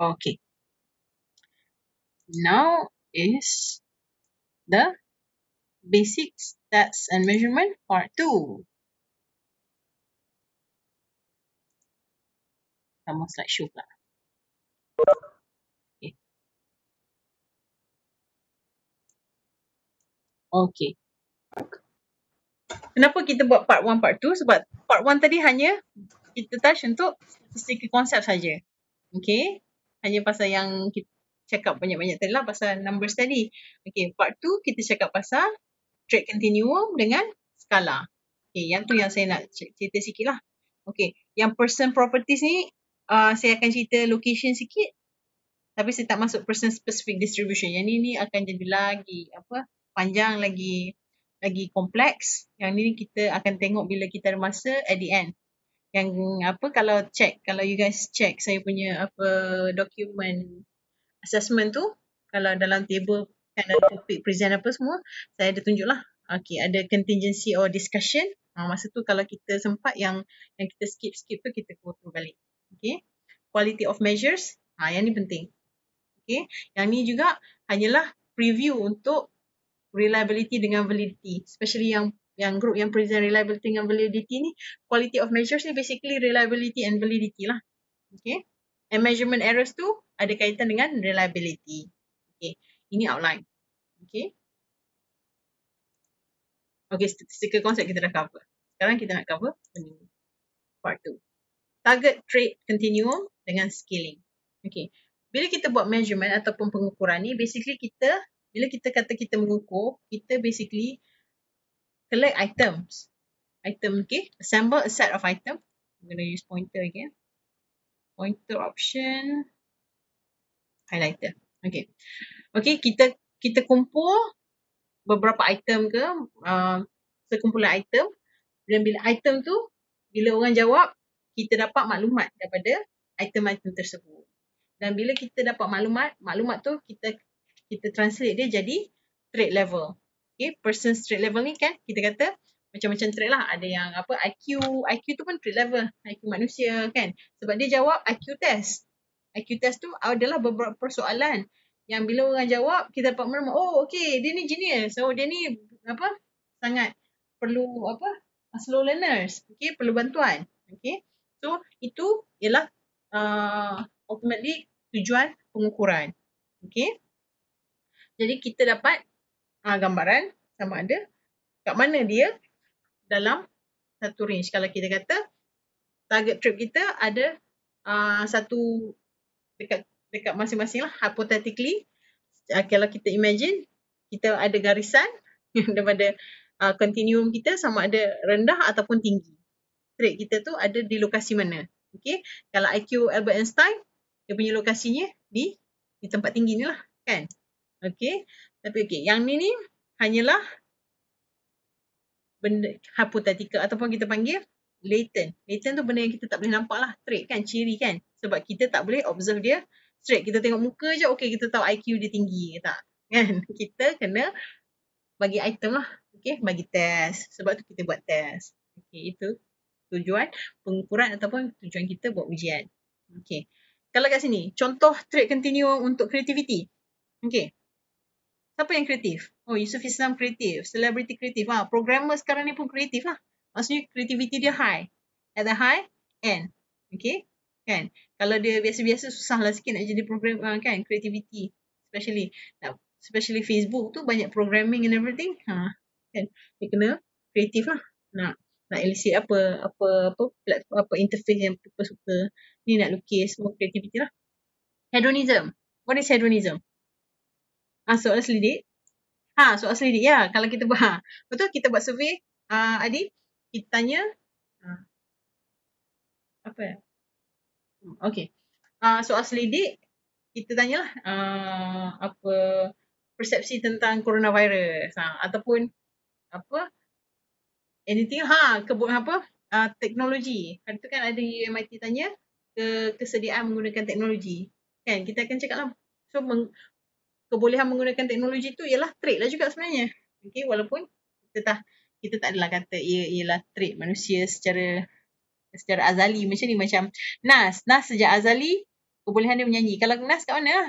Okay. Now is the basic stats and measurement part two. Sama slide show pula. Okay. Okay. Kenapa kita buat part 1, part 2? Sebab part 1 tadi hanya kita touch untuk statistical concept saja. Okay hanya pasal yang kita cakap banyak-banyak tadi lah pasal numbers tadi. Okay, part two kita cakap pasal trade continuum dengan skala. Okay, yang tu yang saya nak cerita sikit lah. Okay, yang person properties ni uh, saya akan cerita location sikit tapi saya tak masuk person specific distribution. Yang ni ni akan jadi lagi apa panjang lagi lagi kompleks. Yang ni kita akan tengok bila kita ada masa at the end yang apa kalau check kalau you guys check saya punya apa dokumen assessment tu kalau dalam table kan ada topik present apa semua saya ada tunjuklah okey ada contingency or discussion ha, masa tu kalau kita sempat yang yang kita skip skip tu kita go balik okey quality of measures ha yang ni penting okey yang ni juga hanyalah preview untuk reliability dengan validity especially yang yang group yang present reliability dengan validity ni quality of measures ni basically reliability and validity lah. Okay. And measurement errors tu ada kaitan dengan reliability. Okay. Ini outline. Okay. Okay, stika konsep kita dah cover. Sekarang kita nak cover part 2. Target trade continuum dengan scaling. Okay. Bila kita buat measurement ataupun pengukuran ni, basically kita, bila kita kata kita mengukur, kita basically collect items. Item, okay. Assemble a set of item. I'm going to use pointer again. Pointer option. Highlighter. Okay. Okay, kita kita kumpul beberapa item ke. Uh, ah, sekumpulan item. Dan bila item tu, bila orang jawab, kita dapat maklumat daripada item-item tersebut. Dan bila kita dapat maklumat, maklumat tu kita kita translate dia jadi trade level. Okay, person trait level ni kan kita kata macam-macam trait lah. Ada yang apa IQ, IQ tu pun trait level. IQ manusia kan. Sebab dia jawab IQ test. IQ test tu adalah beberapa persoalan yang bila orang jawab kita dapat merumah oh okay dia ni genius. So oh, dia ni apa sangat perlu apa slow learners. Okay perlu bantuan. Okay. So itu ialah uh, ultimately tujuan pengukuran. Okay. Jadi kita dapat uh, gambaran sama ada kat mana dia dalam satu range. Kalau kita kata target trip kita ada uh, satu dekat dekat masing-masing lah hypothetically uh, kalau kita imagine kita ada garisan daripada uh, continuum kita sama ada rendah ataupun tinggi. Trip kita tu ada di lokasi mana. Okay. Kalau IQ Albert Einstein dia punya lokasinya di di tempat tinggi ni lah kan. Okay. Tapi okey, yang ni ni hanyalah benda hypothetical ataupun kita panggil latent. Latent tu benda yang kita tak boleh nampak lah. Trait kan, ciri kan. Sebab kita tak boleh observe dia straight. Kita tengok muka je, okey kita tahu IQ dia tinggi ke tak. Kan? Kita kena bagi item lah. Okey, bagi test. Sebab tu kita buat test. Okey, itu tujuan pengukuran ataupun tujuan kita buat ujian. Okey. Kalau kat sini, contoh trait continuum untuk creativity. Okey siapa yang kreatif? Oh, Yusuf Islam kreatif, celebrity kreatif. Ah, ha, programmer sekarang ni pun kreatif lah. Maksudnya kreativiti dia high. At the high end. Okay? Kan? Kalau dia biasa-biasa susah lah sikit nak jadi programmer ah, kan? Kreativiti. Especially nah, especially Facebook tu banyak programming and everything. Ha, kan? Dia kena kreatif lah. Nak nak elicit apa, apa, apa, platform, apa interface yang people suka. Ni nak lukis semua kreativiti lah. Hedonism. What is hedonism? Ah ha, soal selidik. Ha ah, soal selidik ya. Kalau kita buat ha. betul kita buat survey uh, Adi kita tanya ha. apa ya? Okey. Ah uh, soal selidik kita tanyalah uh, apa persepsi tentang coronavirus ha. ataupun apa anything ha kebun apa uh, teknologi. Hari tu kan ada UMIT tanya ke kesediaan menggunakan teknologi. Kan kita akan cakap lah. So meng, kebolehan menggunakan teknologi tu ialah trait lah juga sebenarnya. Okay, walaupun kita tak kita tak adalah kata ia ialah trait manusia secara secara azali macam ni macam Nas, Nas sejak azali kebolehan dia menyanyi. Kalau Nas kat mana? Lah?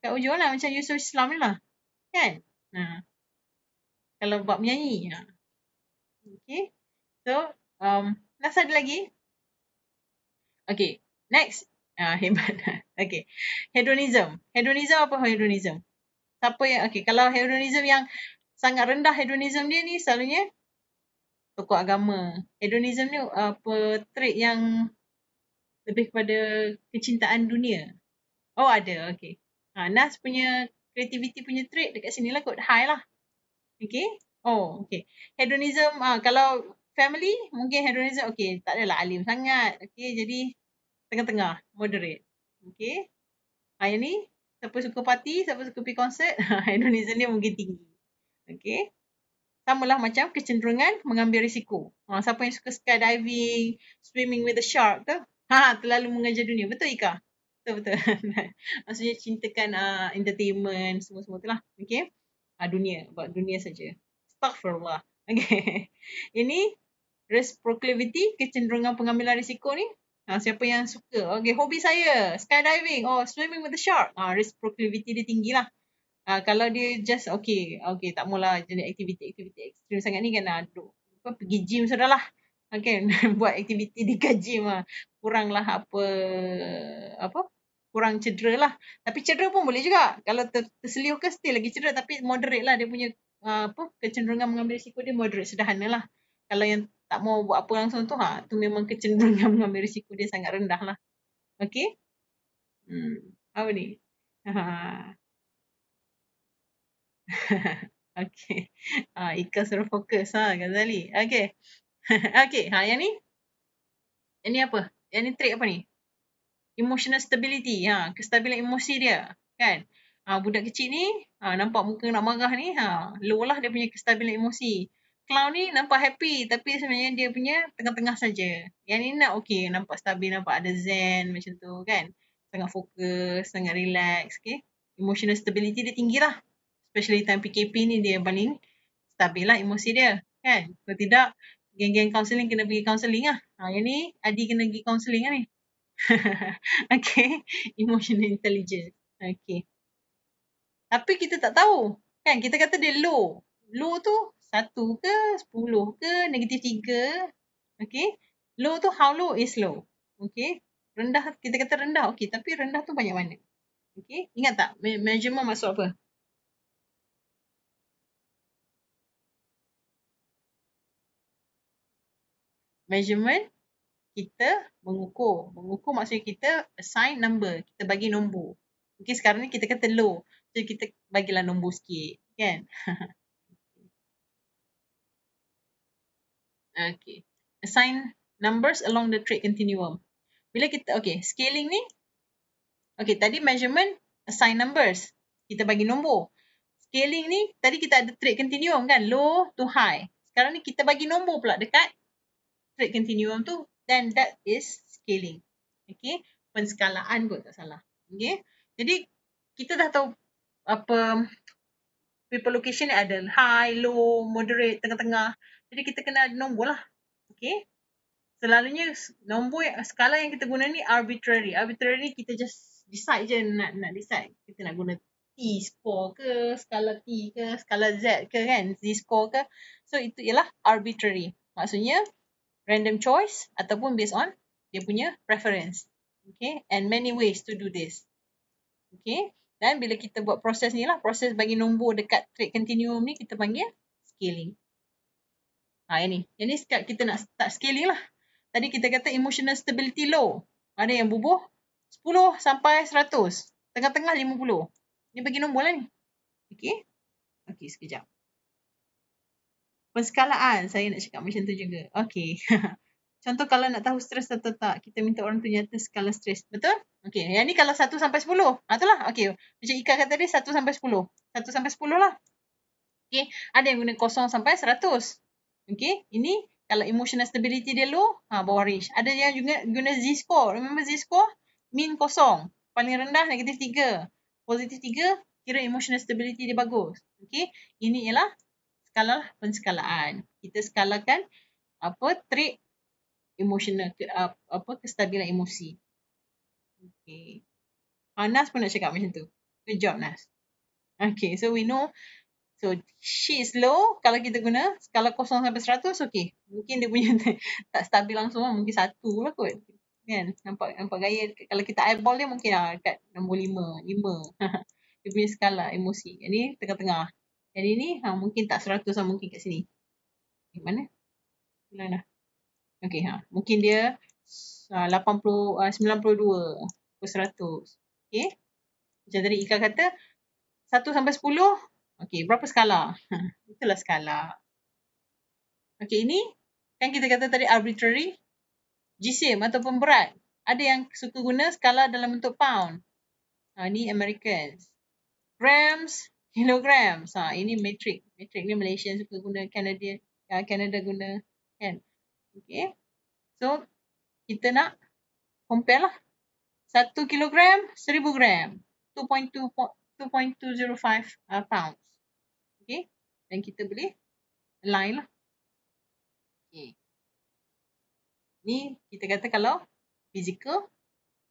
Kat ujung lah macam Yusuf Islam ni lah. Kan? Ha. Kalau buat menyanyi. Ha. Okay. So, um, Nas ada lagi? Okay. Next. Ah, hebat. okay. Hedonism. Hedonism apa hedonism? siapa yang okey kalau hedonism yang sangat rendah hedonism dia ni selalunya tokoh agama. Hedonism ni apa uh, trait yang lebih kepada kecintaan dunia. Oh ada okey. Ha Nas punya creativity punya trait dekat sini lah kot high lah. Okey. Oh okey. Hedonism uh, kalau family mungkin hedonism okey tak adalah alim sangat. Okey jadi tengah-tengah moderate. Okey. Ha, yang ni siapa suka party, siapa suka pergi konsert, ha, Indonesia ni mungkin tinggi. Okay. Sama lah macam kecenderungan mengambil risiko. Ha, siapa yang suka skydiving, swimming with a shark tu? Ha, terlalu mengajar dunia. Betul Ika? Betul, betul. Maksudnya cintakan uh, entertainment, semua-semua tu lah. Okay. Uh, ah, dunia, buat dunia saja. Astagfirullah. Okay. Ini risk proclivity, kecenderungan pengambilan risiko ni Ha, siapa yang suka. Okay, hobi saya. Skydiving. Oh, swimming with the shark. Ha, risk proclivity dia tinggi lah. Ha, kalau dia just okay. Okay, tak mulah jenis aktiviti-aktiviti ekstrim sangat ni kan. Ha, duk, apa, pergi gym sudah lah. Okay, ha, buat aktiviti di gym ha. lah. Kuranglah apa, apa, kurang cedera lah. Tapi cedera pun boleh juga. Kalau ter, terseliuh ke, still lagi cedera. Tapi moderate lah dia punya ha, apa kecenderungan mengambil risiko dia moderate sederhana lah. Kalau yang tak mau buat apa langsung tu, ha, tu memang kecenderungan mengambil risiko dia sangat rendah lah. Okay? Hmm, apa ni? okay. Ha, Ika suruh fokus, ha, Ghazali. Okay. okay, ha, yang ni? Yang ni apa? Yang ni trik apa ni? Emotional stability, ha, kestabilan emosi dia. Kan? Ha, budak kecil ni, ha, nampak muka nak marah ni, ha, low lah dia punya kestabilan emosi clown ni nampak happy tapi sebenarnya dia punya tengah-tengah saja. Yang ni nak okay, nampak stabil, nampak ada zen macam tu kan. Tengah fokus, tengah relax, okay? Emotional stability dia tinggi lah. Especially time PKP ni dia paling stabil lah emosi dia kan. Kalau tidak, geng-geng counselling kena pergi counselling lah. Ha, yang ni Adi kena pergi counselling lah ni. okay, emotional intelligence. Okay. Tapi kita tak tahu. Kan kita kata dia low. Low tu satu ke sepuluh ke negatif tiga. Okay. Low tu how low is low. Okay. Rendah kita kata rendah. Okay. Tapi rendah tu banyak mana. Okay. Ingat tak measurement masuk apa? Measurement kita mengukur. Mengukur maksudnya kita assign number. Kita bagi nombor. Okay sekarang ni kita kata low. Jadi kita bagilah nombor sikit. Kan? Okay. Assign numbers along the trait continuum. Bila kita, okay, scaling ni. Okay, tadi measurement, assign numbers. Kita bagi nombor. Scaling ni, tadi kita ada trait continuum kan? Low to high. Sekarang ni kita bagi nombor pula dekat trait continuum tu. Then that is scaling. Okay. Penskalaan kot tak salah. Okay. Jadi, kita dah tahu apa people location ni ada high, low, moderate, tengah-tengah. Jadi kita kena nombor lah. Okay. Selalunya nombor skala yang kita guna ni arbitrary. Arbitrary ni kita just decide je nak nak decide. Kita nak guna T score ke, skala T ke, skala Z ke kan, Z score ke. So itu ialah arbitrary. Maksudnya random choice ataupun based on dia punya preference. Okay. And many ways to do this. Okay. Dan bila kita buat proses ni lah, proses bagi nombor dekat trait continuum ni kita panggil scaling. Ha, yang ni. Yang ni kita nak start scaling lah. Tadi kita kata emotional stability low. Ada yang bubuh? 10 sampai 100. Tengah-tengah 50. Ni bagi nombor lah ni. Okay. Okay, sekejap. Perskalaan. Saya nak cakap macam tu juga. Okay. Contoh kalau nak tahu stres atau tak, kita minta orang tu nyata skala stres. Betul? Okay. Yang ni kalau 1 sampai 10. Ha, itulah. Okay. Macam Ika kata tadi 1 sampai 10. 1 sampai 10 lah. Okay. Ada yang guna 0 sampai 100. Okay, ini kalau emotional stability dia low, ha bawah range. Ada yang juga guna Z score. Remember Z score? Min kosong. Paling rendah negatif tiga, Positif tiga, kira emotional stability dia bagus. Okay, ini ialah skala penskalaan. Kita skalakan apa trait emotional ke, apa kestabilan emosi. Okay, Ha, ah, Nas pun nak cakap macam tu. Good job Nas. Okay, so we know So she is low kalau kita guna skala kosong sampai seratus okey. Mungkin dia punya tak stabil langsung lah. mungkin satu lah kot. Kan? Nampak nampak gaya kalau kita eyeball dia mungkin lah kat nombor 5, lima, dia punya skala emosi. Jadi tengah-tengah. Jadi ni ha, mungkin tak seratus lah mungkin kat sini. Di mana? lah. Okey ha. Mungkin dia uh, 80 uh, 92 ke seratus. Okey. Macam tadi Ika kata satu sampai sepuluh. Okey, berapa skala? Itulah skala. Okey, ini kan kita kata tadi arbitrary. GCM ataupun berat. Ada yang suka guna skala dalam bentuk pound. Ha, ini Americans. Grams, kilogram. Ha, ah, ini metric. Metric ni Malaysia suka guna. Canada, ya, Canada guna. Kan? Okey. So, kita nak compare lah. Satu kilogram, seribu gram. 2.205 uh, ah, pounds. Okay. Dan kita boleh align lah. Okay. Ni kita kata kalau physical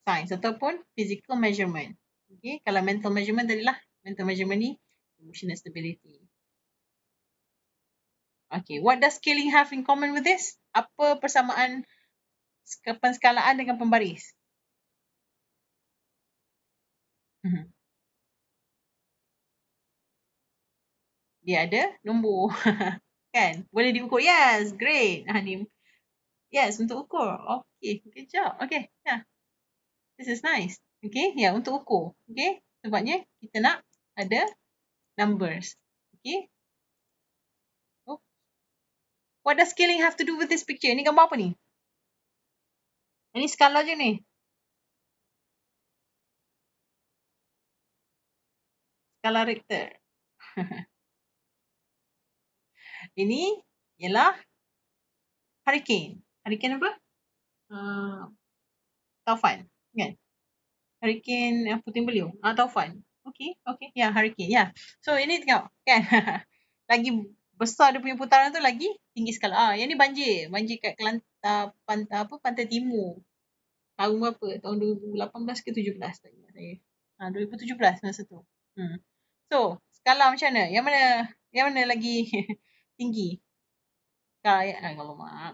science ataupun physical measurement. Okay. Kalau mental measurement tadi lah. Mental measurement ni emotional stability. Okay. What does scaling have in common with this? Apa persamaan penskalaan dengan pembaris? Mhm. dia ada nombor. kan? Boleh diukur. Yes, great. Ha, ni. Yes, untuk ukur. Okay, good job. Okay, yeah. This is nice. Okay, ya yeah, untuk ukur. Okay, sebabnya kita nak ada numbers. Okay. Oh. What does scaling have to do with this picture? Ini gambar apa ni? Ini skala je ni. Skala Richter. Ini ialah hurricane. Hurricane apa? Uh, taufan. Kan? Hurricane uh, puting beliung. Ah, uh, taufan. Okay, okay. Ya, yeah, hurricane. Ya. Yeah. So, ini tengok. Kan? lagi besar dia punya putaran tu lagi tinggi sekali. Ah, yang ni banjir. Banjir kat Kelantan, ah, pant- apa, Pantai Timur. Tahun berapa? Tahun 2018 ke 17 tak ingat saya. Ha, ah, 2017 masa tu. Hmm. So, skala macam mana? Yang mana yang mana lagi tinggi. Kaya lah kalau mak.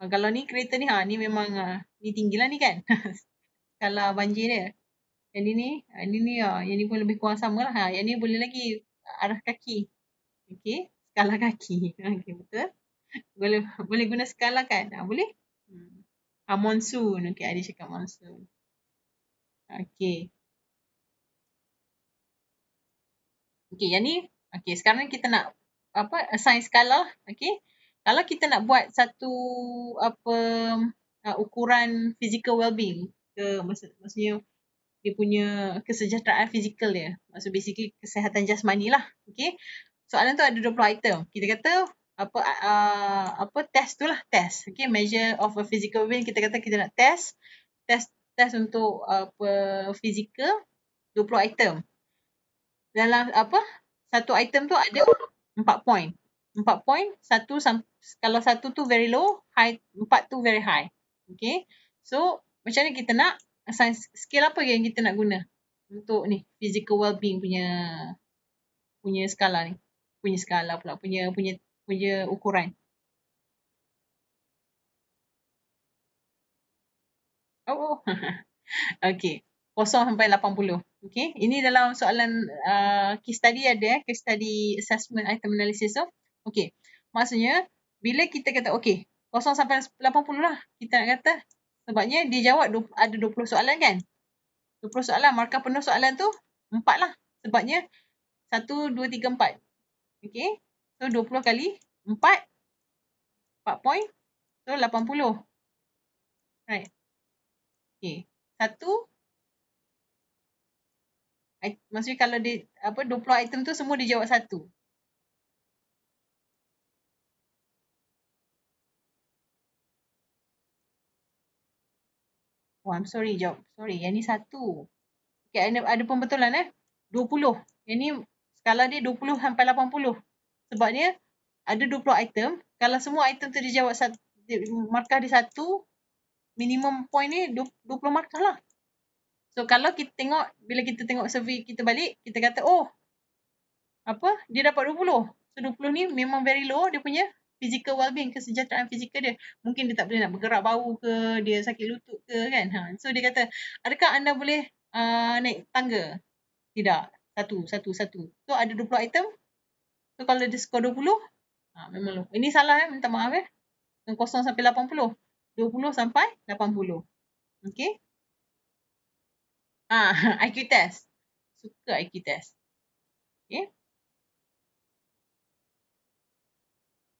Ah, kalau ni kereta ni ha ni memang ha, ni tinggi lah ni kan. Skala banjir dia. Yang ni ni, yang ah, ni ni ha, yang ni pun lebih kurang sama lah. Ha. Yang ni boleh lagi arah kaki. Okay, skala kaki. Okay, betul. Boleh boleh guna skala kan? Ha, boleh? Hmm. Ha, monsoon. Okay, ada cakap monsoon. Okay. Okay, yang ni Okey, sekarang kita nak apa assign skala, okey. Kalau kita nak buat satu apa uh, ukuran physical well-being ke maksud, maksudnya dia punya kesejahteraan fizikal dia. Maksud basically kesehatan jasmani lah. Okay. Soalan tu ada 20 item. Kita kata apa uh, apa test tu lah test. Okay. Measure of a physical well-being. Kita kata kita nak test. Test test untuk apa Fizikal, physical 20 item. Dalam apa satu item tu ada empat point. Empat point, satu kalau satu tu very low, high, empat tu very high. Okay. So, macam mana kita nak assign skill apa yang kita nak guna untuk ni physical well-being punya punya skala ni. Punya skala pula, punya punya punya ukuran. Oh, oh. okay. kosong sampai 80. Okay, ini dalam soalan uh, case study ada eh, case study assessment item analysis tu. Okay, maksudnya bila kita kata okay, kosong sampai 80 lah kita nak kata sebabnya dia jawab ada 20 soalan kan. 20 soalan, markah penuh soalan tu 4 lah sebabnya 1, 2, 3, 4. Okay, so 20 kali 4, 4 point, so 80. Right. Okay, 1, maksudnya kalau di apa 20 item tu semua dijawab satu. Oh, I'm sorry jawab. Sorry, yang ni satu. Okay, ada, ada pembetulan eh. 20. Yang ni skala dia 20 sampai 80. Sebab dia ada 20 item. Kalau semua item tu dijawab satu, markah dia satu, minimum point ni 20 markah lah. So kalau kita tengok, bila kita tengok survey kita balik, kita kata oh apa dia dapat 20. So 20 ni memang very low dia punya physical well-being, kesejahteraan fizikal dia. Mungkin dia tak boleh nak bergerak bau ke, dia sakit lutut ke kan. Ha. So dia kata, adakah anda boleh uh, naik tangga? Tidak. Satu, satu, satu. So ada 20 item. So kalau dia skor 20, ha, memang low. Ini salah ya, eh? minta maaf ya. Eh? 0 sampai 80. 20 sampai 80. Okay. Ah, IQ test. Suka IQ test. Okay.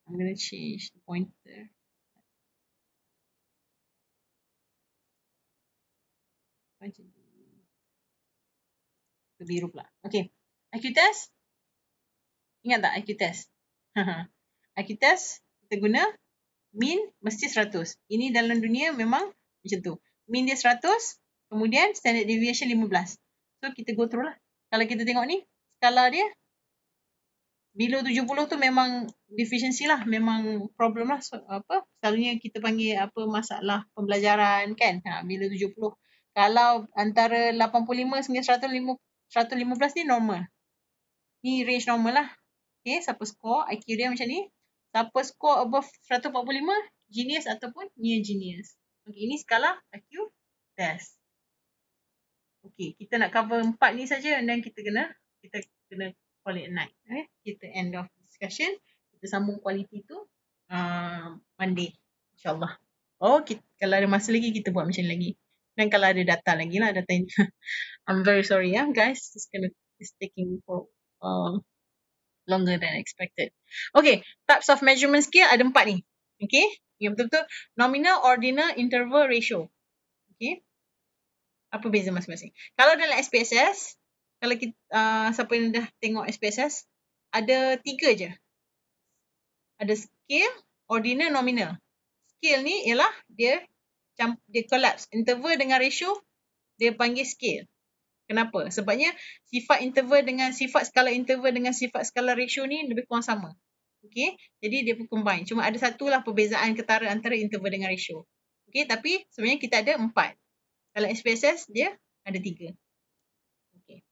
I'm going to change the pointer. Ke biru pula. Okay. IQ test. Ingat tak IQ test? IQ test kita guna min mesti 100. Ini dalam dunia memang macam tu. Min dia 100, Kemudian standard deviation 15. So kita go through lah. Kalau kita tengok ni, skala dia below 70 tu memang deficiency lah, memang problem lah. So, apa? Selalunya kita panggil apa masalah pembelajaran kan? Ha, below 70. Kalau antara 85 sehingga 115 ni normal. Ni range normal lah. Okay, siapa score IQ dia macam ni. Siapa score above 145, genius ataupun near genius. Okay, ini skala IQ test. Okay, kita nak cover empat ni saja and then kita kena kita kena call it a night. Eh? Kita end of discussion. Kita sambung quality tu uh, Monday. InsyaAllah. Oh, kita, kalau ada masa lagi kita buat macam lagi. Dan kalau ada data lagi lah data ini. I'm very sorry ya yeah, guys. It's gonna it's taking for uh, longer than expected. Okay, types of measurement scale ada empat ni. Okay, yang betul-betul nominal, ordinal, interval, ratio. Okay, apa beza masing-masing. Kalau dalam SPSS, kalau kita, uh, siapa yang dah tengok SPSS, ada tiga je. Ada scale, ordinal, nominal. Scale ni ialah dia dia collapse. Interval dengan ratio, dia panggil scale. Kenapa? Sebabnya sifat interval dengan sifat skala interval dengan sifat skala ratio ni lebih kurang sama. Okay, jadi dia pun combine. Cuma ada satulah perbezaan ketara antara interval dengan ratio. Okay, tapi sebenarnya kita ada empat. Kalau SPSS dia ada tiga. Okay.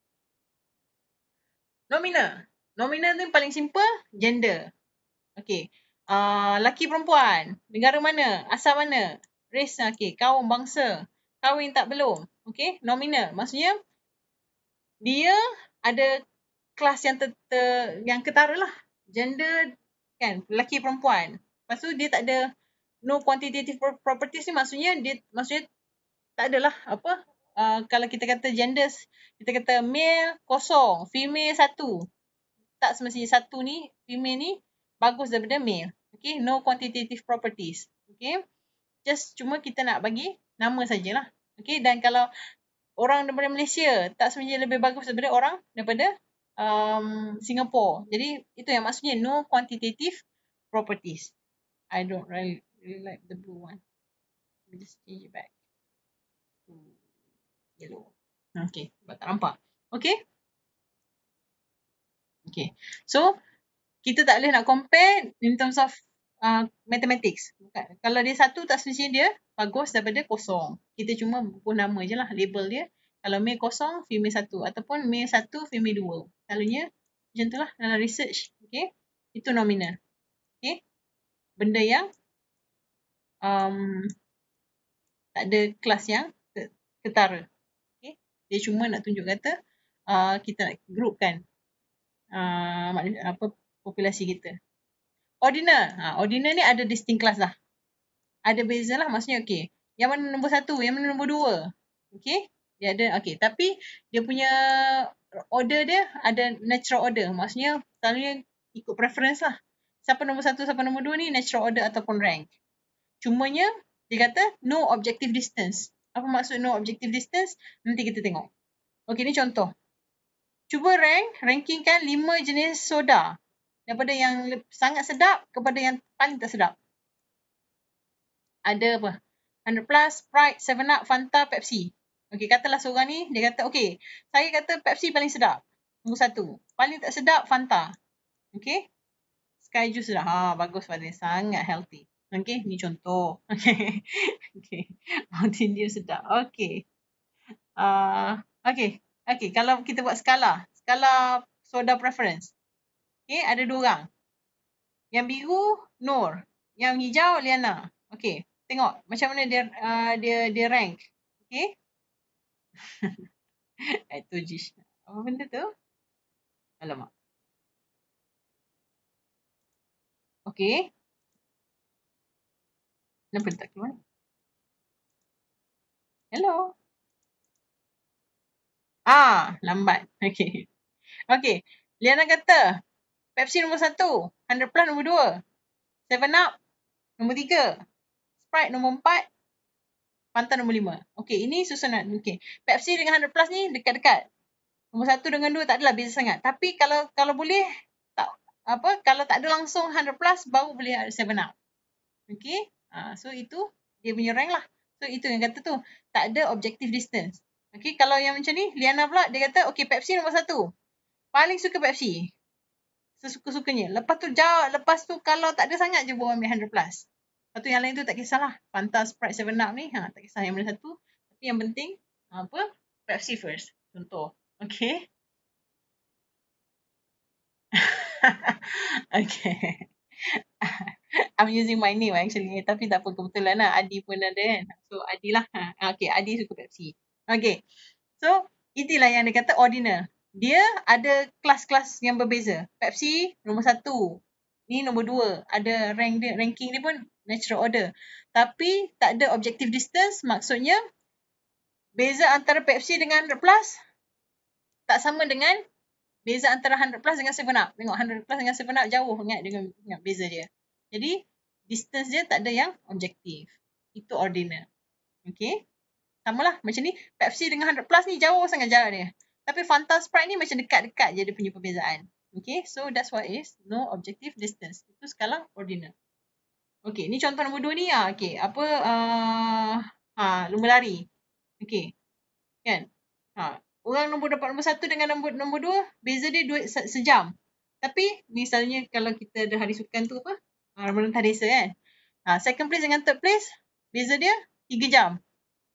Nomina. Nomina tu yang paling simple, gender. Okay. Uh, ah, laki perempuan, negara mana, asal mana, race, okay, kaum, bangsa, kahwin tak belum. Okay, nomina. Maksudnya, dia ada kelas yang ter, ter yang ketara lah. Gender, kan, laki perempuan. Lepas tu, dia tak ada no quantitative properties ni maksudnya dia maksudnya tak adalah apa uh, kalau kita kata genders kita kata male kosong female satu tak semestinya satu ni female ni bagus daripada male okay no quantitative properties okay just cuma kita nak bagi nama sajalah okay dan kalau orang daripada Malaysia tak semestinya lebih bagus daripada orang daripada um, Singapore jadi itu yang maksudnya no quantitative properties I don't really, really like the blue one let me just change it back aku hmm. yellow. Okay, sebab tak nampak. Okay. Okay, so kita tak boleh nak compare in terms of uh, mathematics. Bukan. Kalau dia satu tak semestinya dia bagus daripada kosong. Kita cuma buku nama je lah label dia. Kalau male kosong, female satu. Ataupun male satu, female dua. Selalunya macam tu lah dalam research. Okay. Itu nominal. Okay. Benda yang um, tak ada kelas yang ketara. Okay. Dia cuma nak tunjuk kata uh, kita nak groupkan uh, apa, populasi kita. Ordinal. Ha, ordinal ni ada distinct class lah. Ada beza lah maksudnya okay. Yang mana nombor satu, yang mana nombor dua. Okay. Dia ada, okay. Tapi dia punya order dia ada natural order. Maksudnya selalunya ikut preference lah. Siapa nombor satu, siapa nombor dua ni natural order ataupun rank. Cumanya dia kata no objective distance. Apa maksud no objective distance? Nanti kita tengok. Okey ni contoh. Cuba rank, rankingkan lima jenis soda. Daripada yang sangat sedap kepada yang paling tak sedap. Ada apa? 100 Plus, Sprite, 7up, Fanta, Pepsi. Okey katalah seorang ni dia kata okey, saya kata Pepsi paling sedap. Nombor satu. Paling tak sedap Fanta. Okey. Sky Juice dah. Ha bagus paling sangat healthy. Okay ni contoh. Okay, okay, Mountain Dew sedap. Okey. Uh, ah, okay, okay. kalau kita buat skala. Skala soda preference. Okay, ada dua orang. Yang biru, Nur. Yang hijau, Liana. Okay, tengok macam mana dia uh, dia dia rank. Okay, Itu Jish. Apa benda tu? Alamak. Okay. Kenapa dia tak keluar? Hello? Ah, lambat. Okay. Okay. Liana kata, Pepsi nombor satu, 100 Plus nombor dua, Seven Up nombor tiga, Sprite nombor empat, Fanta nombor lima. Okay, ini susunan. Okay. Pepsi dengan 100 Plus ni dekat-dekat. Nombor satu dengan dua tak adalah beza sangat. Tapi kalau kalau boleh, tak apa kalau tak ada langsung 100 Plus, baru boleh ada 7 Up. Okay. Ah, so itu dia punya rank lah. So itu yang kata tu. Tak ada objective distance. Okay kalau yang macam ni Liana pula dia kata okay Pepsi nombor satu. Paling suka Pepsi. Sesuka-sukanya. Lepas tu jauh. Lepas tu kalau tak ada sangat je buat ambil 100 plus. Lepas tu yang lain tu tak kisahlah. Fanta Sprite 7 Up ni ha, tak kisah yang mana satu. Tapi yang penting apa? Pepsi first. Contoh. Okay. okay. I'm using my name actually tapi tak apa kebetulan lah Adi pun ada kan. So Adi lah. Ha, ah, okay Adi suka Pepsi. Okay so itulah yang dia kata ordinal. Dia ada kelas-kelas yang berbeza. Pepsi nombor satu. Ni nombor dua. Ada rank dia, ranking dia pun natural order. Tapi tak ada objective distance maksudnya beza antara Pepsi dengan Plus tak sama dengan Beza antara 100 plus dengan 7 up. Tengok 100 plus dengan 7 up jauh ingat dengan ingat beza dia. Jadi distance dia tak ada yang objektif. Itu ordinal. Okay, sama lah macam ni Pepsi dengan 100 plus ni jauh sangat jarak dia. Tapi Fanta Sprite ni macam dekat-dekat je dia punya perbezaan. Okay, So that's what is no objective distance. Itu skala ordinal. Okay, ni contoh nombor 2 ni ah. Okay, apa uh, ha lumba lari. Okey. Kan? Ha, orang nombor dapat nombor satu dengan nombor nombor dua beza dia duit se- sejam tapi misalnya kalau kita ada hari sukan tu apa pemerintah ah, desa kan ha, second place dengan third place beza dia tiga jam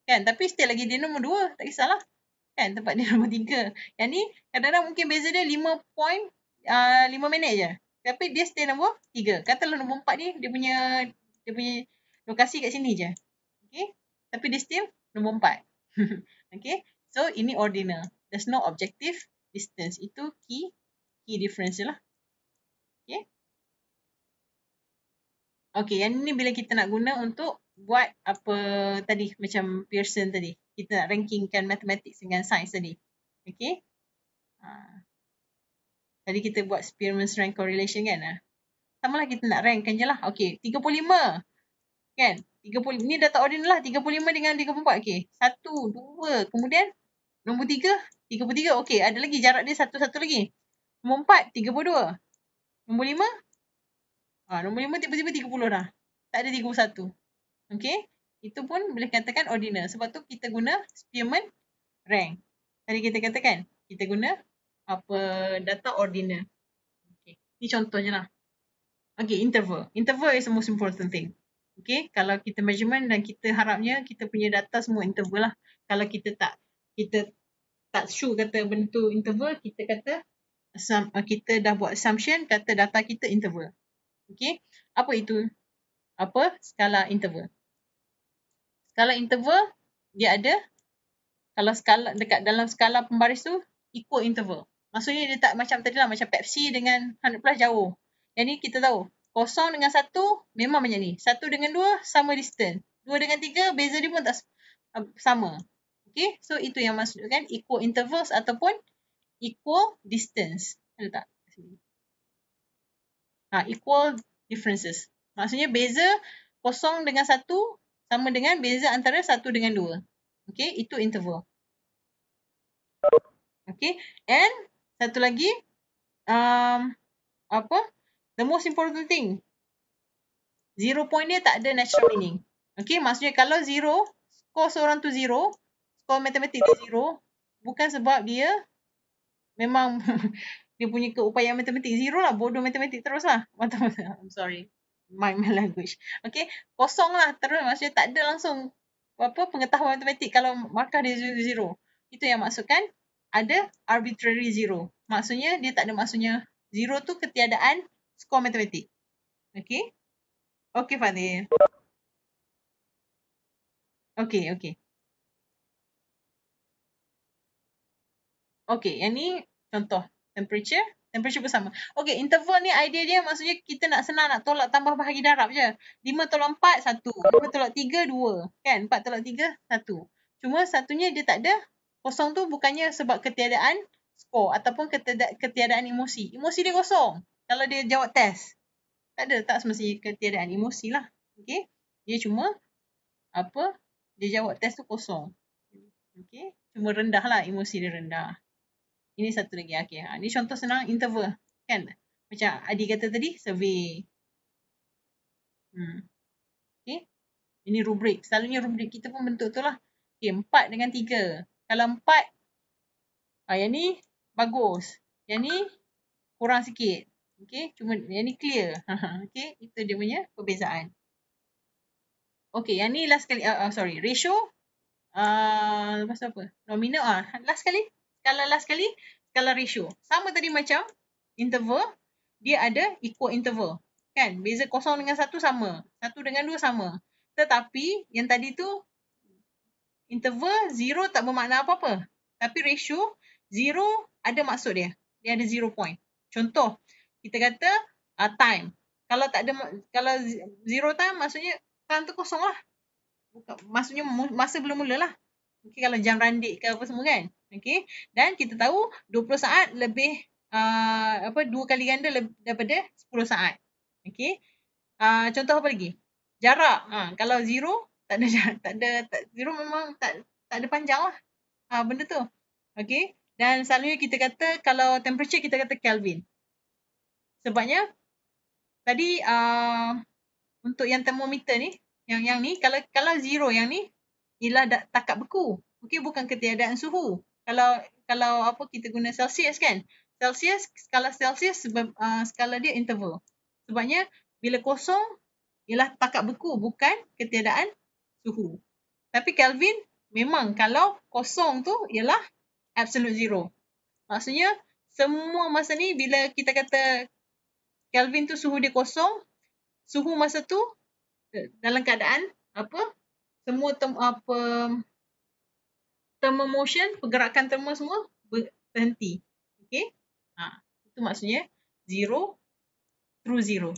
kan tapi still lagi dia nombor dua tak kisahlah kan tempat dia nombor tiga yang ni kadang-kadang mungkin beza dia lima point ah, lima minit je tapi dia stay nombor tiga katalah nombor empat ni dia punya dia punya lokasi kat sini je okay tapi dia still nombor empat okay So ini ordinal. There's no objective distance. Itu key key difference lah. Okay. Okay yang ini bila kita nak guna untuk buat apa tadi macam Pearson tadi. Kita nak rankingkan matematik dengan sains tadi. Okay. Ha. Tadi kita buat Spearman's rank correlation kan. Ha. Sama lah kita nak rankkan je lah. Okay 35. Kan. 30, ni data ordinal lah 35 dengan 34. Okay. 1, 2. Kemudian Nombor tiga, tiga puluh tiga. Okey, ada lagi jarak dia satu-satu lagi. Nombor empat, tiga puluh dua. Nombor lima, ha, nombor lima tiba-tiba tiga puluh dah. Tak ada tiga puluh satu. Okey, itu pun boleh katakan ordinal. Sebab tu kita guna Spearman rank. Tadi kita katakan, kita guna apa data ordinal. Okay, ni contohnya lah. Okey, interval. Interval is the most important thing. Okey, kalau kita measurement dan kita harapnya kita punya data semua interval lah. Kalau kita tak kita tak sure kata benda tu interval, kita kata ah, kita dah buat assumption kata data kita interval. Okey. Apa itu? Apa? Skala interval. Skala interval dia ada kalau skala dekat dalam skala pembaris tu equal interval. Maksudnya dia tak macam tadi lah macam Pepsi dengan 100 plus jauh. Yang ni kita tahu kosong dengan satu memang macam ni. Satu dengan dua sama distance. Dua dengan tiga beza dia pun tak ah, sama. Okay, so itu yang maksudkan equal intervals ataupun equal distance. Ada tak? Ha, equal differences. Maksudnya beza kosong dengan satu sama dengan beza antara satu dengan dua. Okay, itu interval. Okay, and satu lagi, um, apa? The most important thing. Zero point dia tak ada natural meaning. Okay, maksudnya kalau zero, skor seorang tu zero, skor matematik tu zero bukan sebab dia memang dia punya keupaya matematik zero lah bodoh matematik terus lah I'm sorry my, my language okay kosong lah terus maksudnya tak ada langsung apa pengetahuan matematik kalau markah dia zero itu yang maksudkan ada arbitrary zero maksudnya dia tak ada maksudnya zero tu ketiadaan skor matematik okay okay Fadil okay okay Okay, yang ni contoh temperature. Temperature pun sama. Okay, interval ni idea dia maksudnya kita nak senang nak tolak tambah bahagi darab je. 5 tolak 4, 1. 5 tolak 3, 2. Kan? 4 tolak 3, 1. Cuma satunya dia tak ada. Kosong tu bukannya sebab ketiadaan skor ataupun ketiadaan emosi. Emosi dia kosong. Kalau dia jawab test. Tak ada tak semestinya ketiadaan emosi lah. Okay. Dia cuma apa? Dia jawab test tu kosong. Okay. Cuma rendah lah. Emosi dia rendah. Ini satu lagi. Okay. Ha. Ini contoh senang interval. Kan? Macam Adi kata tadi, survey. Hmm. Okay. Ini rubrik. Selalunya rubrik kita pun bentuk tu lah. Okay. Empat dengan tiga. Kalau empat, ha, yang ni bagus. Yang ni kurang sikit. Okay. Cuma yang ni clear. okay. Itu dia punya perbezaan. Okay. Yang ni last kali. Uh, uh, sorry. Ratio. Uh, lepas tu apa? Nominal. Uh, last kali. Kalau last kali, kalau ratio. Sama tadi macam interval, dia ada equal interval. Kan? Beza kosong dengan satu sama. Satu dengan dua sama. Tetapi yang tadi tu interval zero tak bermakna apa-apa. Tapi ratio zero ada maksud dia. Dia ada zero point. Contoh, kita kata uh, time. Kalau tak ada, kalau zero time maksudnya time tu kosong lah. Maksudnya masa belum mula lah. Okey kalau jam randik ke apa semua kan. Okey. Dan kita tahu 20 saat lebih uh, apa dua kali ganda daripada 10 saat. Okey. Uh, contoh apa lagi? Jarak. Ha, kalau zero tak ada tak ada tak, zero memang tak tak ada panjang lah. Ha, benda tu. Okey. Dan selalunya kita kata kalau temperature kita kata Kelvin. Sebabnya tadi uh, untuk yang termometer ni yang yang ni kalau kalau zero yang ni ialah takat beku. Okey bukan ketiadaan suhu. Kalau kalau apa kita guna Celsius kan? Celsius skala Celsius sebab uh, skala dia interval. Sebabnya bila kosong ialah takat beku bukan ketiadaan suhu. Tapi Kelvin memang kalau kosong tu ialah absolute zero. Maksudnya semua masa ni bila kita kata Kelvin tu suhu dia kosong, suhu masa tu eh, dalam keadaan apa semua term, apa thermal motion pergerakan thermal semua berhenti okey ha itu maksudnya zero true zero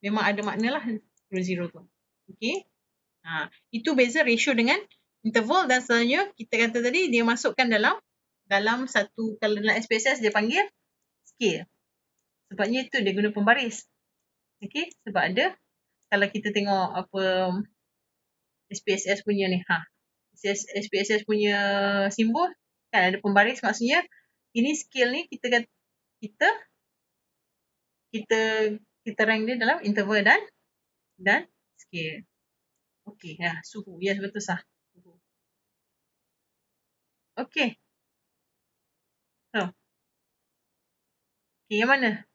memang ada maknalah true zero tu okey ha itu beza ratio dengan interval dan selanjutnya kita kata tadi dia masukkan dalam dalam satu kalau dalam SPSS dia panggil scale sebabnya itu dia guna pembaris okey sebab ada kalau kita tengok apa SPSS punya ni. Ha. SPSS punya simbol kan ada pembaris maksudnya ini skill ni kita kita kita kita rank dia dalam interval dan dan skill. Okey, ya, suhu. Ya, yes, betul sah. Suhu. Okey. So. Okey, yang mana?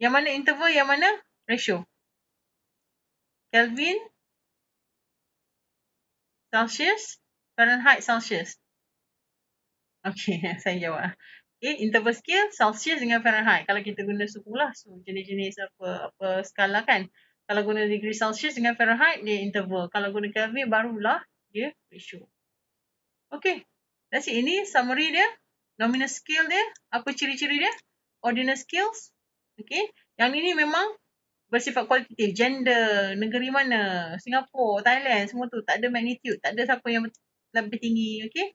Yang mana interval, yang mana ratio? Kelvin, Celsius? Fahrenheit Celsius? Okay, saya jawab. Okay, lah. eh, interval scale Celsius dengan Fahrenheit. Kalau kita guna suhu lah, so jenis-jenis apa, apa skala kan. Kalau guna degree Celsius dengan Fahrenheit, dia interval. Kalau guna Kelvin, barulah dia ratio. Okay, that's it. Ini summary dia. Nominal scale dia. Apa ciri-ciri dia? Ordinal scales. Okay, yang ini memang bersifat kualitatif gender negeri mana Singapura Thailand semua tu tak ada magnitude tak ada siapa yang lebih tinggi okay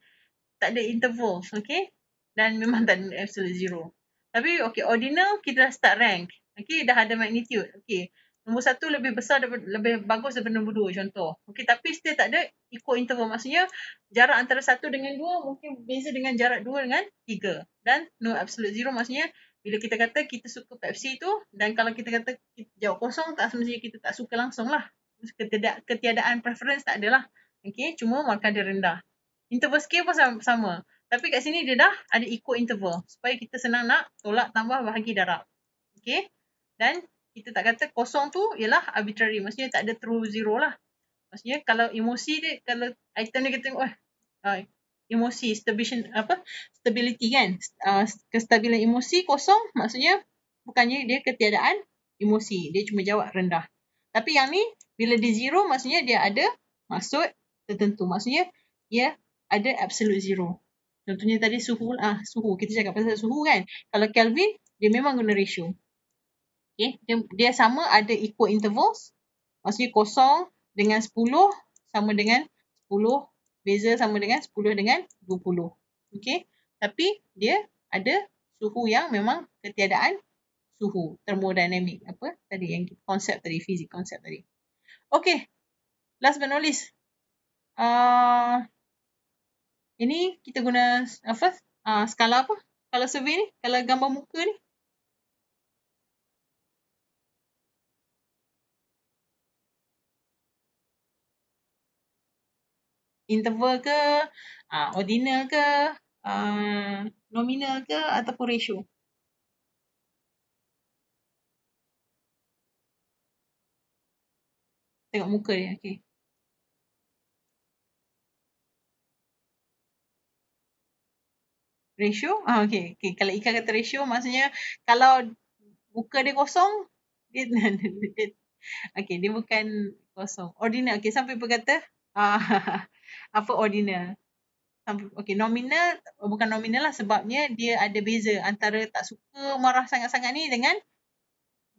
tak ada interval okay dan memang tak ada absolute zero tapi okay ordinal kita dah start rank okay dah ada magnitude okay nombor satu lebih besar lebih bagus daripada nombor dua contoh okay tapi still tak ada ikut interval maksudnya jarak antara satu dengan dua mungkin beza dengan jarak dua dengan tiga dan no absolute zero maksudnya bila kita kata kita suka Pepsi tu dan kalau kita kata kita jawab kosong tak semestinya kita tak suka langsung lah. Ketidak, ketiadaan preference tak adalah. Okay, cuma markah dia rendah. Interval scale pun sama, sama. Tapi kat sini dia dah ada ikut interval supaya kita senang nak tolak tambah bahagi darab. Okay, dan kita tak kata kosong tu ialah arbitrary. Maksudnya tak ada true zero lah. Maksudnya kalau emosi dia, kalau item dia kita tengok, eh, emosi stabilisation apa stability kan uh, kestabilan emosi kosong maksudnya bukannya dia ketiadaan emosi dia cuma jawab rendah tapi yang ni bila di zero maksudnya dia ada maksud tertentu maksudnya dia ya, ada absolute zero contohnya tadi suhu ah suhu kita cakap pasal suhu kan kalau kelvin dia memang guna ratio okey dia, dia sama ada equal intervals maksudnya kosong dengan 10 sama dengan 10 beza sama dengan 10 dengan 20. Okey. Tapi dia ada suhu yang memang ketiadaan suhu termodinamik apa tadi yang konsep tadi fizik konsep tadi. Okey. Last but not least. Uh, ini kita guna apa? Uh, skala apa? Kalau survey ni, kalau gambar muka ni. interval ke, uh, ordinal ke, uh, nominal ke ataupun ratio. Tengok muka dia, okey. Ratio, ah, okay, Okay. Kalau Ika kata ratio, maksudnya kalau muka dia kosong, dia, dia, dia, okay, dia bukan kosong. Ordinal, okay. Sampai berkata, uh, apa ordinal. Okay, nominal, oh, bukan nominal lah sebabnya dia ada beza antara tak suka marah sangat-sangat ni dengan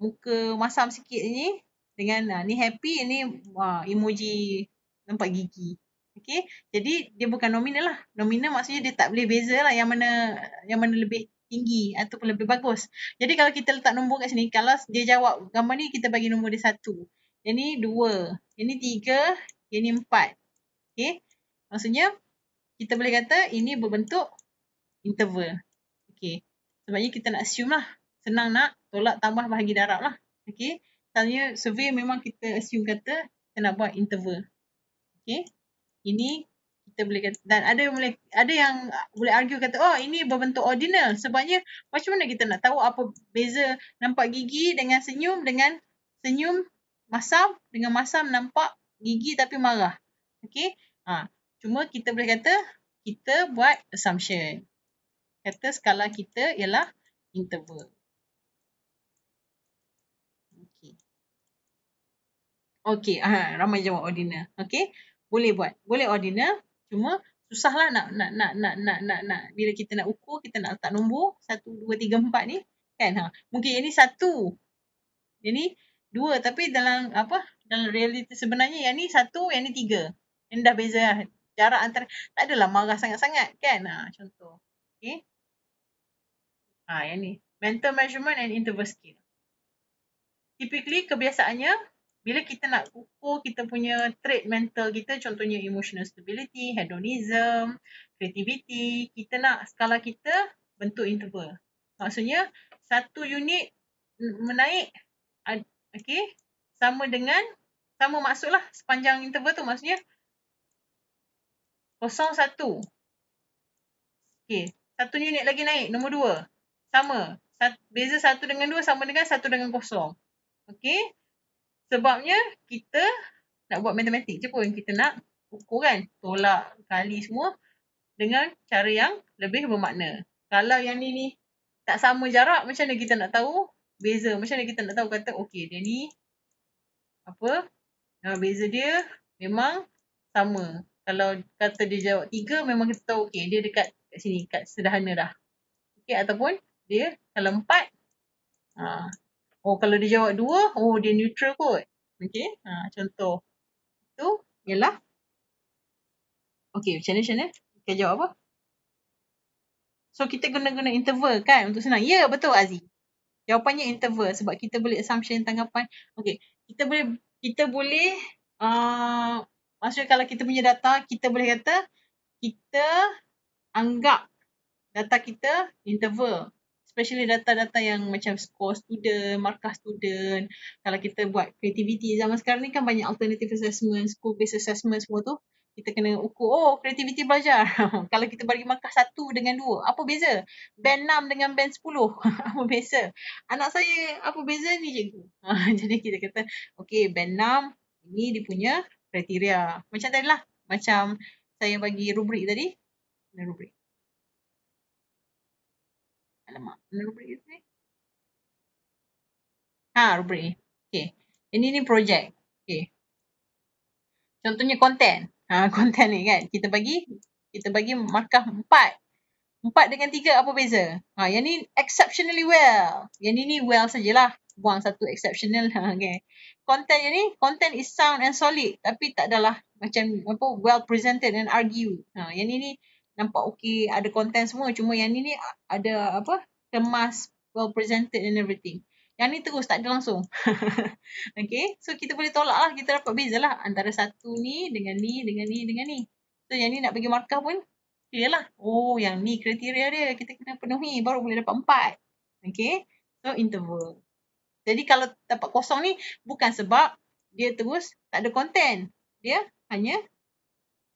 muka masam sikit ni dengan uh, ni happy, ni uh, emoji nampak gigi. Okay, jadi dia bukan nominal lah. Nominal maksudnya dia tak boleh beza lah yang mana, yang mana lebih tinggi ataupun lebih bagus. Jadi kalau kita letak nombor kat sini, kalau dia jawab gambar ni kita bagi nombor dia satu. Yang ni dua, yang ni tiga, yang ni empat. Okay. Maksudnya kita boleh kata ini berbentuk interval. Okay. Sebabnya kita nak assume lah. Senang nak tolak tambah bahagi darab lah. Okay. Misalnya survey memang kita assume kata kita nak buat interval. Okay. Ini kita boleh kata dan ada yang boleh, ada yang boleh argue kata oh ini berbentuk ordinal. Sebabnya macam mana kita nak tahu apa beza nampak gigi dengan senyum dengan senyum masam dengan masam nampak gigi tapi marah. Okay. Ha. Cuma kita boleh kata kita buat assumption. Kata skala kita ialah interval. Okay. Okay. Ha. Ramai jawab ordinal. Okay. Boleh buat. Boleh ordinal. Cuma susahlah nak, nak nak nak nak nak nak bila kita nak ukur kita nak letak nombor 1 2 3 4 ni kan ha mungkin ini satu ini dua tapi dalam apa dalam realiti sebenarnya yang ni satu, yang ni tiga. Yang dah beza lah. Jarak antara, tak adalah marah sangat-sangat kan. Ha, contoh. Okay. Ha, yang ni. Mental measurement and interval scale. Typically kebiasaannya bila kita nak ukur kita punya trait mental kita contohnya emotional stability, hedonism, creativity, kita nak skala kita bentuk interval. Maksudnya satu unit menaik okay? sama dengan sama masuklah sepanjang interval tu maksudnya 0 1 okey satu unit lagi naik nombor dua. sama beza satu dengan dua sama dengan satu dengan kosong. okey sebabnya kita nak buat matematik je pun kita nak ukur kan tolak kali semua dengan cara yang lebih bermakna kalau yang ni ni tak sama jarak macam mana kita nak tahu beza macam mana kita nak tahu kata okey dia ni apa Ha, beza dia memang sama. Kalau kata dia jawab tiga memang kita tahu okay, dia dekat kat sini, kat sederhana dah. Okay, ataupun dia kalau empat, ha, oh kalau dia jawab dua, oh dia neutral kot. Okay, ha, contoh. Itu ialah, okay macam mana, macam mana? Kita jawab apa? So kita guna-guna interval kan untuk senang. Ya yeah, betul Aziz. Jawapannya interval sebab kita boleh assumption tanggapan. Okay, kita boleh kita boleh uh, maksudnya kalau kita punya data kita boleh kata kita anggap data kita interval especially data-data yang macam score student, markah student. Kalau kita buat creativity zaman sekarang ni kan banyak alternative assessment, school based assessment semua tu. Kita kena ukur, oh creativity belajar. Kalau kita bagi markah satu dengan dua, apa beza? Band enam dengan band sepuluh, apa beza? Anak saya, apa beza ni cikgu? Jadi kita kata, okay band enam, ini dia punya kriteria. Macam tadi lah, macam saya bagi rubrik tadi. Rubrik. Alamak, mana rubrik ni? Ha, rubrik ni. Okay. Ini ni projek. Okay. Contohnya konten. Ha, konten ni kan. Kita bagi, kita bagi markah empat. Empat dengan tiga apa beza? Ha, yang ni exceptionally well. Yang ni ni well sajalah. Buang satu exceptional. Ha, okay. Content yang ni, content is sound and solid. Tapi tak adalah macam apa well presented and argued. Ha, yang ni ni nampak okey, ada content semua. Cuma yang ni ni ada apa, kemas, well presented and everything. Yang ni terus tak ada langsung. okay, so kita boleh tolak lah. Kita dapat beza lah antara satu ni dengan ni, dengan ni, dengan ni. So yang ni nak bagi markah pun, clear lah. Oh yang ni kriteria dia, kita kena penuhi baru boleh dapat empat. Okay, so interval. Jadi kalau dapat kosong ni, bukan sebab dia terus tak ada content. Dia hanya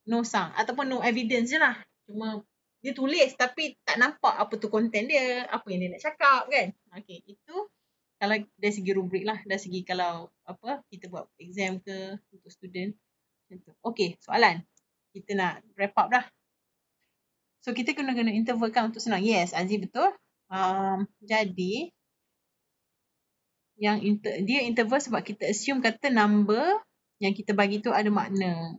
no sound ataupun no evidence je lah cuma dia tulis tapi tak nampak apa tu konten dia, apa yang dia nak cakap kan. okay itu kalau dari segi rubrik lah, dari segi kalau apa kita buat exam ke untuk student. Contoh. Okey, soalan. Kita nak wrap up dah. So kita kena kena interval kan untuk senang. Yes, Aziz betul. Um, jadi yang inter, dia interval sebab kita assume kata number yang kita bagi tu ada makna.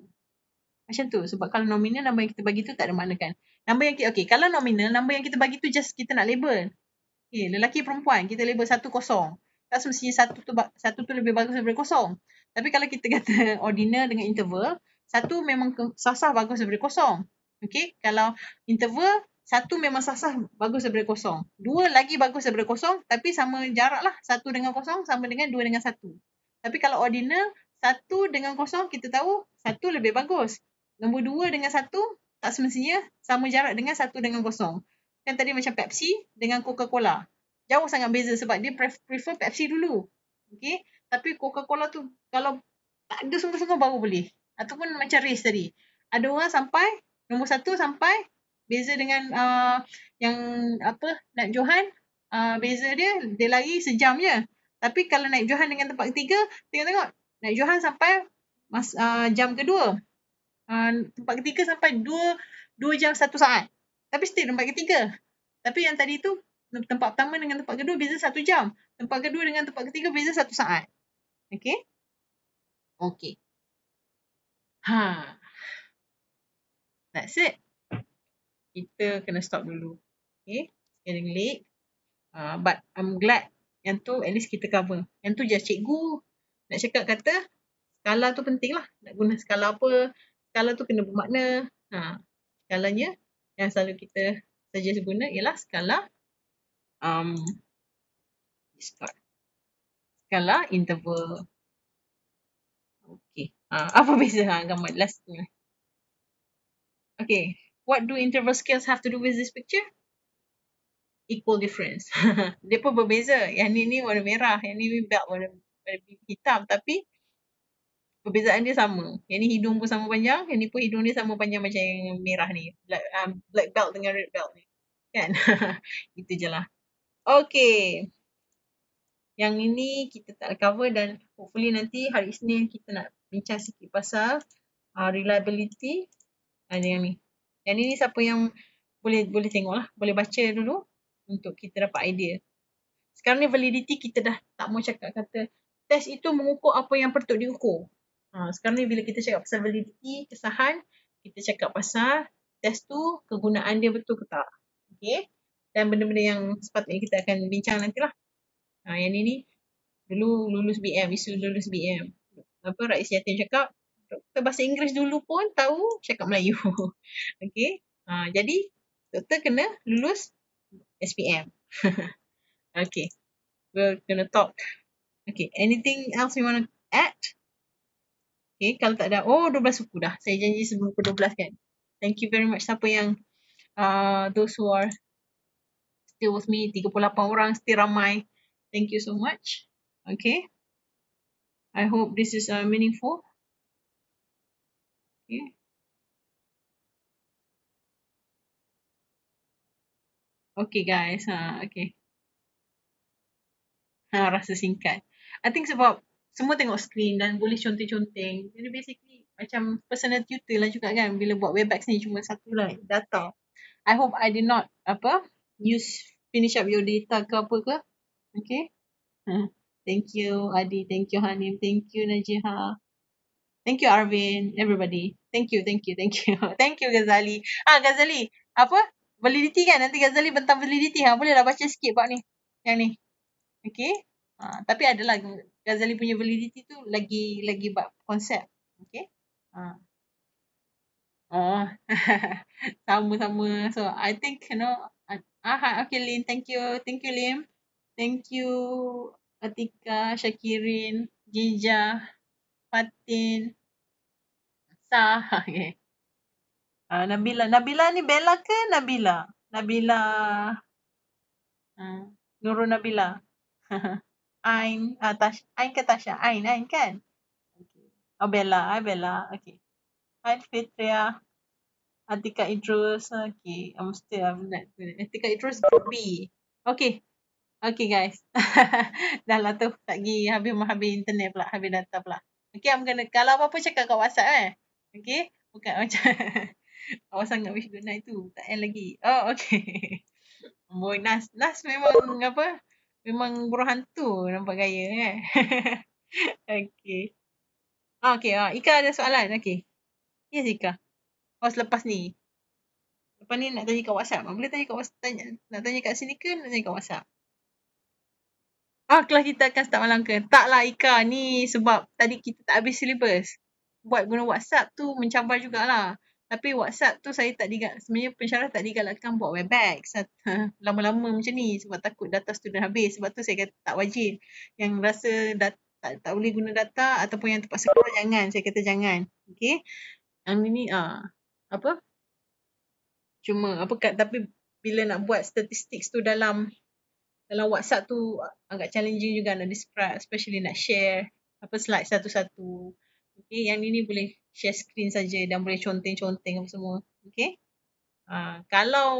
Macam tu sebab kalau nominal nombor yang kita bagi tu tak ada makna kan. Nombor yang kita, okay kalau nominal nombor yang kita bagi tu just kita nak label. Okay lelaki perempuan kita label satu kosong. Tak semestinya satu tu, satu tu lebih bagus daripada kosong. Tapi kalau kita kata ordinal dengan interval, satu memang sah-sah bagus daripada kosong. Okay, kalau interval, satu memang sah-sah bagus daripada kosong. Dua lagi bagus daripada kosong, tapi sama jarak lah. Satu dengan kosong sama dengan dua dengan satu. Tapi kalau ordinal, satu dengan kosong kita tahu satu lebih bagus. Nombor dua dengan satu tak semestinya sama jarak dengan satu dengan kosong. Kan tadi macam Pepsi dengan Coca-Cola. Jauh sangat beza sebab dia prefer Pepsi dulu. Okay. Tapi Coca-Cola tu kalau tak ada sungguh-sungguh baru boleh. Ataupun macam race tadi. Ada orang sampai, nombor satu sampai beza dengan uh, yang apa, Nat Johan. Uh, beza dia, dia lari sejam je. Tapi kalau naik Johan dengan tempat ketiga, tengok-tengok. Naik Johan sampai mas, uh, jam kedua. Ah, tempat ketiga sampai dua dua jam satu saat. Tapi still tempat ketiga. Tapi yang tadi tu tempat pertama dengan tempat kedua beza satu jam. Tempat kedua dengan tempat ketiga beza satu saat. okay? Okay. Ha. That's it. Kita kena stop dulu. Okay. getting late. Uh, but I'm glad yang tu at least kita cover. Yang tu je cikgu nak cakap kata skala tu penting lah. Nak guna skala apa skala tu kena bermakna. Ha, skalanya yang selalu kita saja guna ialah skala um, discard. Skala interval. Okay. Ha, apa beza ha, gambar last tu? Okay. What do interval scales have to do with this picture? Equal difference. Depa berbeza. Yang ni ni warna merah. Yang ni ni belt warna, warna hitam. Tapi Perbezaan dia sama. Yang ni hidung pun sama panjang. Yang ni pun hidung ni sama panjang macam yang merah ni. Black, um, black belt dengan red belt ni. Kan? Itu je lah. Okay. Yang ini kita tak cover dan hopefully nanti hari Isnin kita nak bincang sikit pasal uh, reliability. Ada yang ni. Yang ini siapa yang boleh boleh tengok lah. Boleh baca dulu untuk kita dapat idea. Sekarang ni validity kita dah tak mau cakap kata test itu mengukur apa yang patut diukur. Ha, sekarang ni bila kita cakap pasal validity, kesahan, kita cakap pasal test tu kegunaan dia betul ke tak. Okay. Dan benda-benda yang sepatutnya kita akan bincang nanti lah. Ha, yang ni ni, dulu lulus BM, isu lulus BM. Apa Rais Yatin cakap, doktor bahasa Inggeris dulu pun tahu cakap Melayu. okay. Ha, jadi, doktor kena lulus SPM. okay. We're gonna talk. Okay, anything else you want to add? Okay, eh, kalau tak ada, oh 12 suku dah. Saya janji sebelum ke 12 kan. Thank you very much siapa yang uh, those who are still with me. 38 orang, still ramai. Thank you so much. Okay. I hope this is uh, meaningful. Okay. Okay guys, ha, okay. Ha, rasa singkat. I think sebab semua tengok screen dan boleh conteng-conteng. Jadi basically macam personal tutor lah juga kan bila buat webex ni cuma satu lah data. I hope I did not apa use finish up your data ke apa ke. Okay. Hmm. Thank you Adi, thank you Hanim, thank you Najiha. Thank you Arvin, everybody. Thank you, thank you, thank you. thank you Ghazali. Ah Ghazali, apa? Validity kan? Nanti Ghazali bentang validity. Ha? Boleh lah baca sikit buat ni. Yang ni. Okay. Ha, tapi ada adalah Ghazali punya validity tu lagi lagi bab konsep. Okay. Uh. Ha. Oh, sama-sama. So, I think, you know, ah, ha, okay, Lim. Thank you. Thank you, Lim. Thank you, Atika, Shakirin, Jinja, Fatin, Sah. Okay. Ah, uh, Nabila. Nabila ni Bella ke Nabila? Nabila. Uh, Nurul Nabila. Ain, uh, ah, Tash, Ain ke Tasha? Ain, Ain kan? Okay. Oh, Bella. Hai, ah, Bella. Okay. Hai, Fitria. Atika Idrus. Okay. I'm still, I'm not. Atika Idrus, B. Okay. Okay, guys. Dah lah tu. Tak pergi. Habis, habis internet pula. Habis data pula. Okay, I'm gonna. Kalau apa-apa cakap kat WhatsApp eh. Okay. Bukan macam. Awak sangat wish good night tu. Tak end lagi. Oh, okay. Boy, Nas. Nas memang apa. Memang buruh hantu nampak gaya kan. okay. Ah, okay. Oh, ah, Ika ada soalan. Okay. Yes Ika. Oh lepas ni. Lepas ni nak tanya kat WhatsApp. Ah, boleh tanya kat WhatsApp. Tanya, nak tanya kat sini ke nak tanya kat WhatsApp. Ah, kelas kita akan start malam ke? Taklah Ika ni sebab tadi kita tak habis syllabus. Buat guna WhatsApp tu mencabar jugalah. Tapi WhatsApp tu saya tak digal sebenarnya pensyarah tak digalakkan buat webex lama-lama macam ni sebab takut data student habis sebab tu saya kata tak wajib yang rasa dat- tak tak boleh guna data ataupun yang terpaksa keluar jangan saya kata jangan okey yang ini ah uh, apa cuma apa kat tapi bila nak buat statistik tu dalam dalam WhatsApp tu agak challenging juga nak describe especially nak share apa slide satu-satu okey yang ini boleh share screen saja dan boleh conteng-conteng apa semua. Okay. Uh, ha, kalau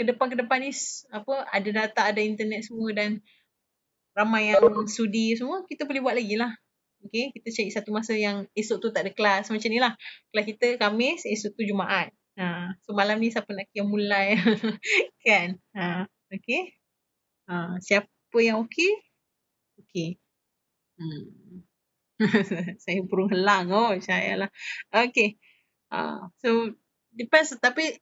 ke depan-ke depan ni apa ada data, ada internet semua dan ramai yang sudi semua, kita boleh buat lagi lah. Okay, kita cari satu masa yang esok tu tak ada kelas macam ni lah. Kelas kita Kamis, esok tu Jumaat. Ha. So malam ni siapa nak yang mulai kan? Ha. Okay. Ha. Siapa yang okay? Okay. Hmm. saya burung helang oh syayalah okey uh, so depends tapi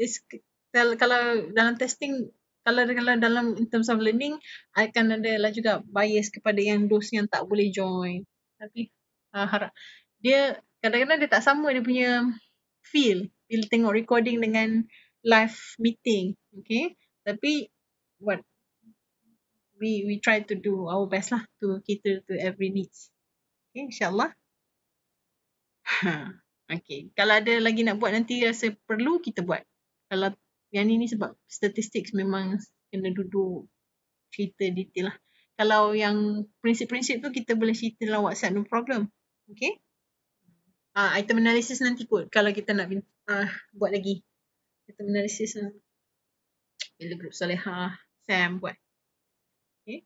is kalau dalam testing kalau dalam dalam in terms of learning akan ada lah juga bias kepada yang dos yang tak boleh join tapi uh, harap dia kadang-kadang dia tak sama dia punya feel bila tengok recording dengan live meeting okay. tapi what we we try to do our best lah to cater to every needs Okay, InsyaAllah. Ha, okay. Kalau ada lagi nak buat nanti rasa perlu kita buat. Kalau yang ini sebab statistik memang kena duduk cerita detail lah. Kalau yang prinsip-prinsip tu kita boleh cerita dalam WhatsApp no problem. Okay. Ah, uh, item analysis nanti kot kalau kita nak uh, buat lagi. Item analysis lah. Bila group Soleha, Sam buat. Okay.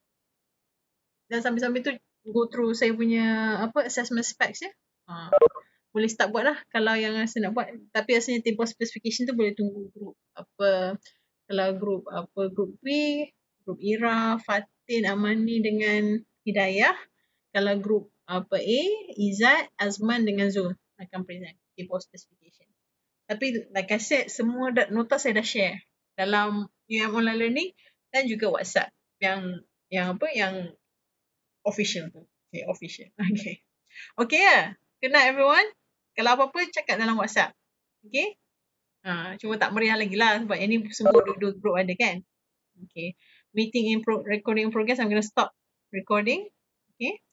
Dan sambil-sambil tu go through saya punya apa assessment specs ya. Ha. Boleh start buat lah kalau yang rasa nak buat. Tapi rasanya tempo specification tu boleh tunggu group apa kalau group apa group B, group Ira, Fatin, Amani dengan Hidayah. Kalau group apa A, Izzat, Azman dengan Zul akan present tempo specification. Tapi like I said, semua dat- nota saya dah share dalam UM online learning dan juga WhatsApp yang yang apa yang official tu. Okay, official. Okay. Okay ya. Good night everyone. Kalau apa-apa cakap dalam WhatsApp. Okay. Ha, cuma tak meriah lagi lah sebab yang ni semua duduk dua group ada kan. Okay. Meeting in pro- recording in progress. I'm going to stop recording. Okay.